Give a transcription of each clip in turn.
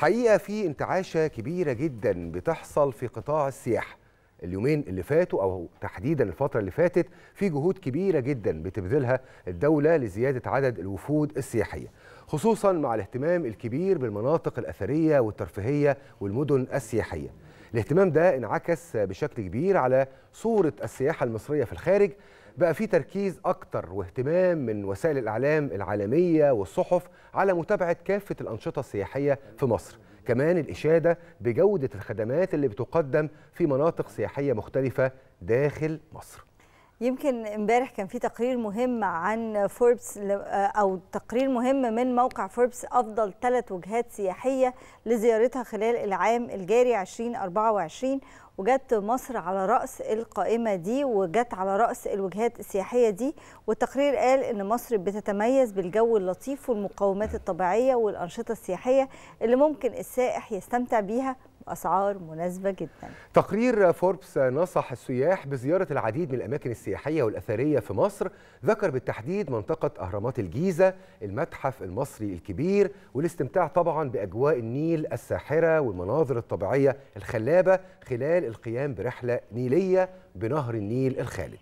الحقيقه في انتعاشه كبيره جدا بتحصل في قطاع السياحه اليومين اللي فاتوا او تحديدا الفتره اللي فاتت في جهود كبيره جدا بتبذلها الدوله لزياده عدد الوفود السياحيه خصوصا مع الاهتمام الكبير بالمناطق الاثريه والترفيهيه والمدن السياحيه الاهتمام ده انعكس بشكل كبير على صورة السياحة المصرية في الخارج بقى في تركيز أكتر واهتمام من وسائل الإعلام العالمية والصحف على متابعة كافة الأنشطة السياحية في مصر كمان الإشادة بجودة الخدمات اللي بتقدم في مناطق سياحية مختلفة داخل مصر يمكن امبارح كان في تقرير مهم عن فوربس آه، او تقرير مهم من موقع فوربس افضل ثلاث وجهات سياحيه لزيارتها خلال العام الجاري 2024 وجت مصر على رأس القائمة دي وجت على رأس الوجهات السياحية دي والتقرير قال إن مصر بتتميز بالجو اللطيف والمقومات الطبيعية والأنشطة السياحية اللي ممكن السائح يستمتع بيها أسعار مناسبة جدا تقرير فوربس نصح السياح بزيارة العديد من الأماكن السياحية والأثرية في مصر ذكر بالتحديد منطقة أهرامات الجيزة المتحف المصري الكبير والاستمتاع طبعا بأجواء النيل الساحرة والمناظر الطبيعية الخلابة خلال القيام برحلة نيلية بنهر النيل الخالد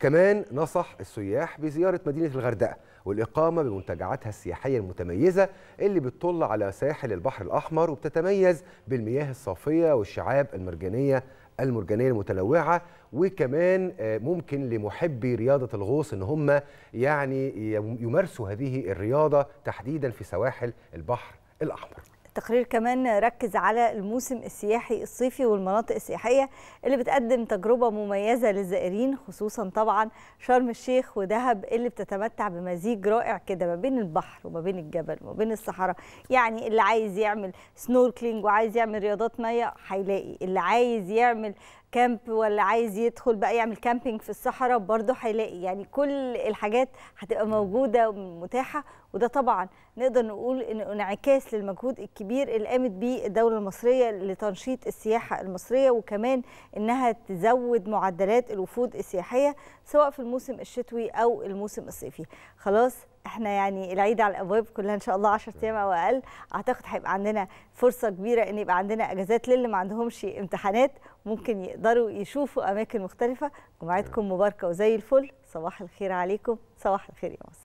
كمان نصح السياح بزيارة مدينة الغردقة والإقامة بمنتجعاتها السياحية المتميزة اللي بتطل على ساحل البحر الأحمر وبتتميز بالمياه الصافية والشعاب المرجانية المرجانية المتنوعة وكمان آه، ممكن لمحبي رياضة الغوص إن هم يعني يمارسوا هذه الرياضة تحديدا في سواحل البحر الأحمر التقرير كمان ركز على الموسم السياحي الصيفي والمناطق السياحية اللي بتقدم تجربة مميزة للزائرين خصوصا طبعا شرم الشيخ ودهب اللي بتتمتع بمزيج رائع كده ما بين البحر وما بين الجبل وما بين الصحراء يعني اللي عايز يعمل سنوركلينج وعايز يعمل رياضات مية هيلاقي اللي عايز يعمل كامب ولا عايز يدخل بقى يعمل كامبينج في الصحراء برضه هيلاقي يعني كل الحاجات هتبقى موجوده ومتاحه وده طبعا نقدر نقول انه انعكاس للمجهود الكبير اللي قامت بيه الدوله المصريه لتنشيط السياحه المصريه وكمان انها تزود معدلات الوفود السياحيه سواء في الموسم الشتوي او الموسم الصيفي خلاص احنا يعني العيد على الابواب كلها ان شاء الله 10 ايام او اقل اعتقد هيبقى عندنا فرصه كبيره ان يبقى عندنا اجازات للي ما عندهمش امتحانات ممكن يقدروا يشوفوا اماكن مختلفه جمعتكم مباركه وزي الفل صباح الخير عليكم صباح الخير يا مصر